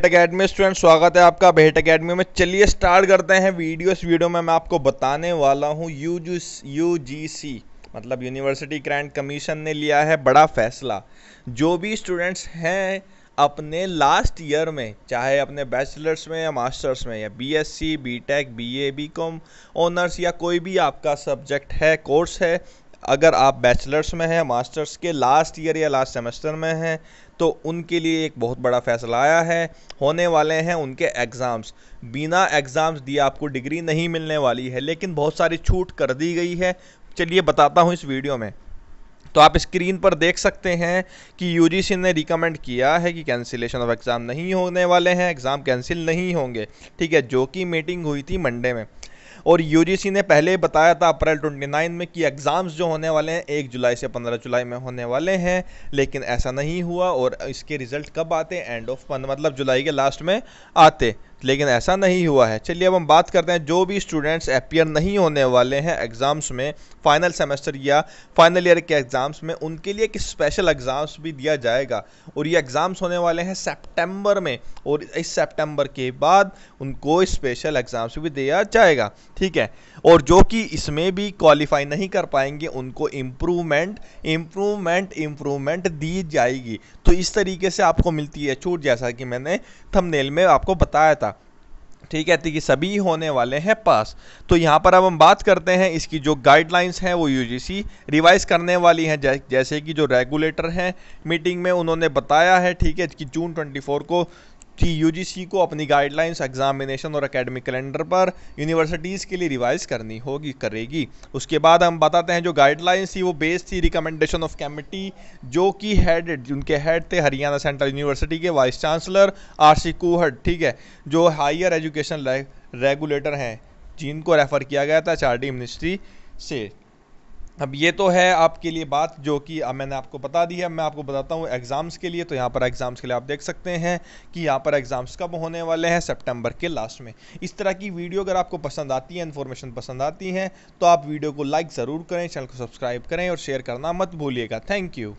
बेट academy student स्वागत है आपका बेट अकेडमी में चलिए स्टार्ट करते हैं वीडियो इस वीडियो में मैं आपको बताने वाला हूँ यू यूजीसी मतलब यूनिवर्सिटी ग्रांड कमीशन ने लिया है बड़ा फैसला जो भी स्टूडेंट्स हैं अपने लास्ट ईयर में चाहे अपने बैचलर्स में या मास्टर्स में या BSc BTech BA BCom honours या कोई भी आपका सब्जेक्ट है कोर्स है अगर आप बैचलर्स में हैं मास्टर्स के लास्ट ईयर या लास्ट सेमेस्टर में हैं तो उनके लिए एक बहुत बड़ा फैसला आया है होने वाले हैं उनके एग्ज़ाम्स बिना एग्ज़ाम्स दिए आपको डिग्री नहीं मिलने वाली है लेकिन बहुत सारी छूट कर दी गई है चलिए बताता हूँ इस वीडियो में तो आप स्क्रीन पर देख सकते हैं कि यूजीसी ने रिकमेंड किया है कि कैंसिलेशन ऑफ एग्ज़ाम नहीं होने वाले हैं एग्ज़ाम कैंसिल नहीं होंगे ठीक है जो कि मीटिंग हुई थी मंडे में और यूजीसी ने पहले ही बताया था अप्रैल 29 में कि एग्ज़ाम्स जो होने वाले हैं एक जुलाई से पंद्रह जुलाई में होने वाले हैं लेकिन ऐसा नहीं हुआ और इसके रिज़ल्ट कब आते एंड ऑफ मंथ मतलब जुलाई के लास्ट में आते लेकिन ऐसा नहीं हुआ है चलिए अब हम बात करते हैं जो भी स्टूडेंट्स अपियर नहीं होने वाले हैं एग्ज़ाम्स में फ़ाइनल सेमेस्टर या फाइनल ईयर के एग्ज़ाम्स में उनके लिए एक स्पेशल एग्ज़ाम्स भी दिया जाएगा और ये एग्ज़ाम्स होने वाले हैं सेप्टेम्बर में और इस सेप्टेम्बर के बाद उनको स्पेशल एग्ज़ाम्स भी दिया जाएगा ठीक है और जो कि इसमें भी क्वालिफाई नहीं कर पाएंगे उनको इम्प्रूवमेंट इम्प्रूवमेंट इम्प्रूवमेंट दी जाएगी तो इस तरीके से आपको मिलती है छूट जैसा कि मैंने थंबनेल में आपको बताया था ठीक है कि तो सभी होने वाले हैं पास तो यहाँ पर अब हम बात करते हैं इसकी जो गाइडलाइंस हैं वो यूजीसी रिवाइज करने वाली हैं जैसे कि जो रेगुलेटर हैं मीटिंग में उन्होंने बताया है ठीक है कि जून 24 को कि यूजीसी को अपनी गाइडलाइंस एग्जामिनेशन और एकेडमिक कैलेंडर पर यूनिवर्सिटीज़ के लिए रिवाइज करनी होगी करेगी उसके बाद हम बताते हैं जो गाइडलाइंस थी वो बेस्ड थी रिकमेंडेशन ऑफ कमेटी जो कि हेड उनके हेड थे हरियाणा सेंट्रल यूनिवर्सिटी के vice chancellor R C Kuhad ठीक है जो हायर एजुकेशन रेगुलेटर हैं जिनको रेफ़र किया गया था चार मिनिस्ट्री से अब ये तो है आपके लिए बात जो कि मैंने आपको बता दी है मैं आपको बताता हूँ एग्ज़ाम्स के लिए तो यहाँ पर एग्ज़ाम्स के लिए आप देख सकते हैं कि यहाँ पर एग्ज़ाम्स कब होने वाले हैं सितंबर के लास्ट में इस तरह की वीडियो अगर आपको पसंद आती है इन्फॉर्मेशन पसंद आती है तो आप वीडियो को लाइक ज़रूर करें चैनल को सब्सक्राइब करें और शेयर करना मत भूलिएगा थैंक यू